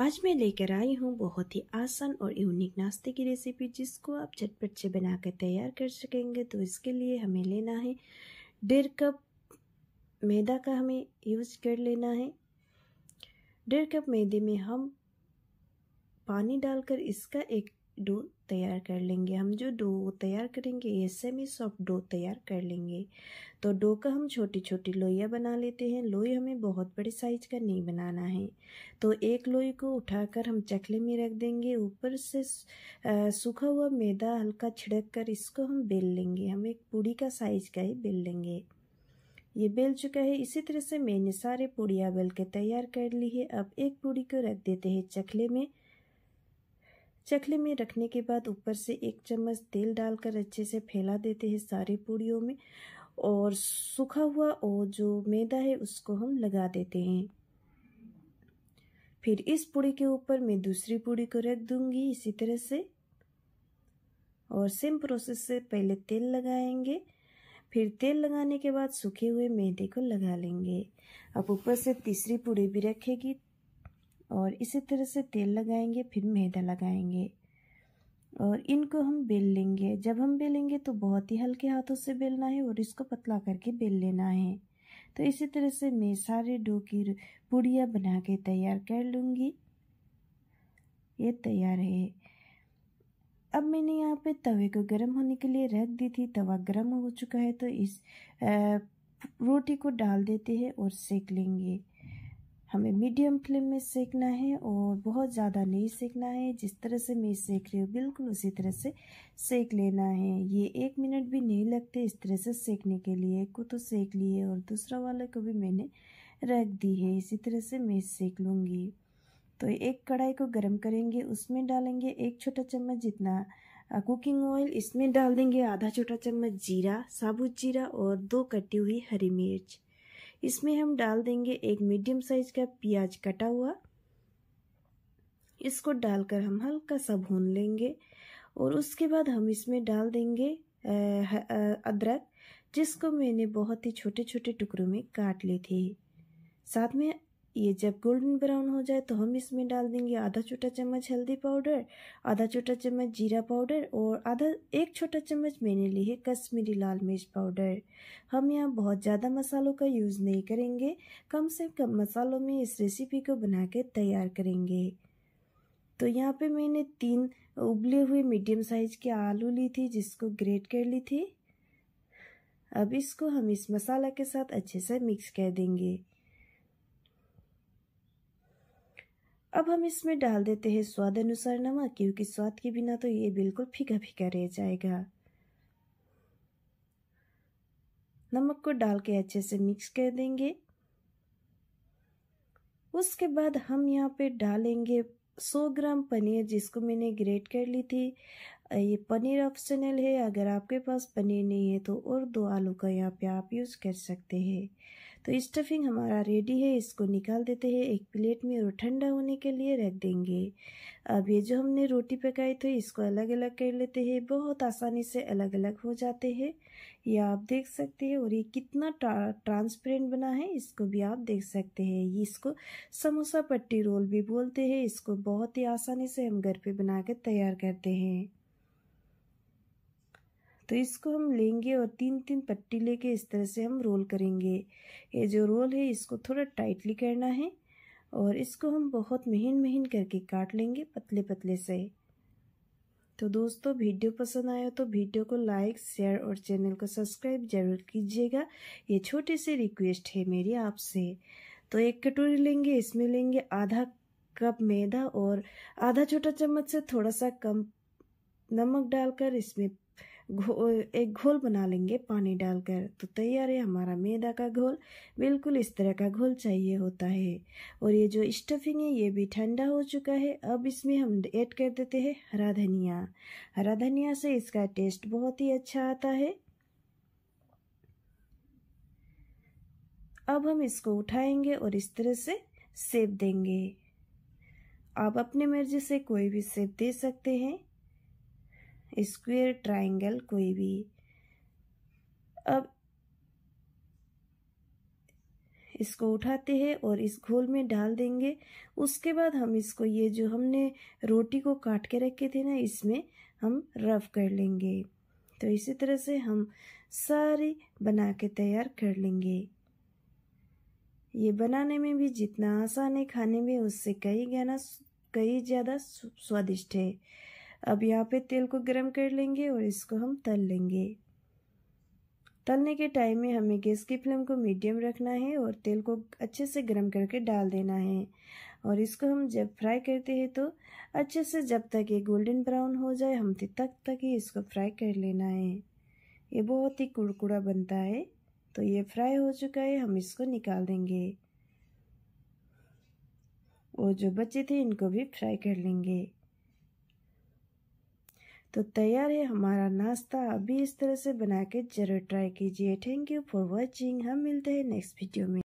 आज मैं लेकर आई हूँ बहुत ही आसान और यूनिक नाश्ते की रेसिपी जिसको आप झटपट से बना कर तैयार कर सकेंगे तो इसके लिए हमें लेना है डेढ़ कप मैदा का हमें यूज़ कर लेना है डेढ़ कप मैदे में हम पानी डालकर इसका एक डो तैयार कर लेंगे हम जो डो तैयार करेंगे ये सेमी सॉफ्ट डो तैयार कर लेंगे तो डो का हम छोटी छोटी लोइयाँ बना लेते हैं लोई हमें बहुत बड़े साइज का नहीं बनाना है तो एक लोई को उठाकर हम चकले में रख देंगे ऊपर से सूखा हुआ मैदा हल्का छिड़क कर इसको हम बेल लेंगे हम एक पूड़ी का साइज का ही बेल लेंगे ये बेल चुका है इसी तरह से मैंने सारे पूड़ियाँ बेल के तैयार कर ली है अब एक पूड़ी को रख देते हैं चकले में चकली में रखने के बाद ऊपर से एक चम्मच तेल डालकर अच्छे से फैला देते हैं सारी पूड़ियों में और सूखा हुआ और जो मैदा है उसको हम लगा देते हैं फिर इस पूड़ी के ऊपर मैं दूसरी पूड़ी को रख दूंगी इसी तरह से और सेम प्रोसेस से पहले तेल लगाएंगे फिर तेल लगाने के बाद सूखे हुए मैदे को लगा लेंगे अब ऊपर से तीसरी पूड़ी भी रखेगी और इसी तरह से तेल लगाएंगे फिर मैदा लगाएंगे और इनको हम बेल लेंगे जब हम बेलेंगे तो बहुत ही हल्के हाथों से बेलना है और इसको पतला करके बेल लेना है तो इसी तरह से मैं सारे डो की पूड़ियाँ बना के तैयार कर लूँगी ये तैयार है अब मैंने यहाँ पे तवे को गर्म होने के लिए रख दी थी तवा गर्म हो चुका है तो इस रोटी को डाल देते हैं और सेक लेंगे हमें मीडियम फ्लेम में सेकना है और बहुत ज़्यादा नहीं सेकना है जिस तरह से मैं सेक रही हूँ बिल्कुल उसी तरह से सेक लेना है ये एक मिनट भी नहीं लगते इस तरह से सेकने के लिए एक को तो सेक लिए और दूसरा वाला को भी मैंने रख दी है इसी तरह से मैं सेक लूँगी तो एक कढ़ाई को गर्म करेंगे उसमें डालेंगे एक छोटा चम्मच जितना कुकिंग ऑयल इसमें डाल देंगे आधा छोटा चम्मच जीरा साबुत जीरा और दो कटी हुई हरी मिर्च इसमें हम डाल देंगे एक मीडियम साइज का प्याज कटा हुआ इसको डालकर हम हल्का सा भून लेंगे और उसके बाद हम इसमें डाल देंगे अदरक जिसको मैंने बहुत ही छोटे छोटे टुकड़ों में काट ली थी साथ में ये जब गोल्डन ब्राउन हो जाए तो हम इसमें डाल देंगे आधा छोटा चम्मच हल्दी पाउडर आधा छोटा चम्मच जीरा पाउडर और आधा एक छोटा चम्मच मैंने ली है कश्मीरी लाल मिर्च पाउडर हम यहाँ बहुत ज़्यादा मसालों का यूज़ नहीं करेंगे कम से कम मसालों में इस रेसिपी को बना के तैयार करेंगे तो यहाँ पर मैंने तीन उबले हुए मीडियम साइज के आलू ली थी जिसको ग्रेट कर ली थी अब इसको हम इस मसाला के साथ अच्छे से मिक्स कर देंगे अब हम इसमें डाल देते हैं स्वाद अनुसार नमक क्योंकि स्वाद के बिना तो ये बिल्कुल फीका फीका रह जाएगा नमक को डाल के अच्छे से मिक्स कर देंगे उसके बाद हम यहाँ पे डालेंगे 100 ग्राम पनीर जिसको मैंने ग्रेट कर ली थी ये पनीर ऑप्शनल है अगर आपके पास पनीर नहीं है तो और दो आलू का यहाँ पे आप यूज़ कर सकते हैं तो स्टफिंग हमारा रेडी है इसको निकाल देते हैं एक प्लेट में और ठंडा होने के लिए रख देंगे अब ये जो हमने रोटी पकाई थी इसको अलग अलग कर लेते हैं बहुत आसानी से अलग अलग हो जाते हैं ये आप देख सकते हैं और ये कितना ट्रांसपेरेंट बना है इसको भी आप देख सकते हैं ये इसको समोसा पट्टी रोल भी बोलते हैं इसको बहुत ही आसानी से हम घर पर बना कर तैयार करते हैं तो इसको हम लेंगे और तीन तीन पट्टी लेके इस तरह से हम रोल करेंगे ये जो रोल है इसको थोड़ा टाइटली करना है और इसको हम बहुत महीन महीन करके काट लेंगे पतले पतले से तो दोस्तों वीडियो पसंद आया तो वीडियो को लाइक शेयर और चैनल को सब्सक्राइब जरूर कीजिएगा ये छोटी सी रिक्वेस्ट है मेरी आपसे तो एक कटोरी लेंगे इसमें लेंगे आधा कप मैदा और आधा छोटा चम्मच से थोड़ा सा कम नमक डालकर इसमें घोल एक घोल बना लेंगे पानी डालकर तो तैयार है हमारा मैदा का घोल बिल्कुल इस तरह का घोल चाहिए होता है और ये जो स्टफिंग है ये भी ठंडा हो चुका है अब इसमें हम ऐड कर देते हैं हरा धनिया हरा धनिया से इसका टेस्ट बहुत ही अच्छा आता है अब हम इसको उठाएंगे और इस तरह से सेब देंगे आप अपने मर्जी से कोई भी सेब दे सकते हैं स्क्वायर ट्राइंगल कोई भी अब इसको उठाते हैं और इस घोल में डाल देंगे उसके बाद हम इसको ये जो हमने रोटी को काट के रखे थे ना इसमें हम रफ कर लेंगे तो इसी तरह से हम सारी बना के तैयार कर लेंगे ये बनाने में भी जितना आसान है खाने में उससे कई गहना कई ज़्यादा स्वादिष्ट है अब यहाँ पे तेल को गर्म कर लेंगे और इसको हम तल लेंगे तलने के टाइम में हमें गैस की फ्लेम को मीडियम रखना है और तेल को अच्छे से गर्म करके डाल देना है और इसको हम जब फ्राई करते हैं तो अच्छे से जब तक ये गोल्डन ब्राउन हो जाए हम तब तक ही इसको फ्राई कर लेना है ये बहुत ही कुड़कुड़ा बनता है तो ये फ्राई हो चुका है हम इसको निकाल देंगे और जो बचे थे इनको भी फ्राई कर लेंगे तो तैयार है हमारा नाश्ता अभी इस तरह से बना के जरूर ट्राई कीजिए थैंक यू फॉर वॉचिंग हम मिलते हैं नेक्स्ट वीडियो में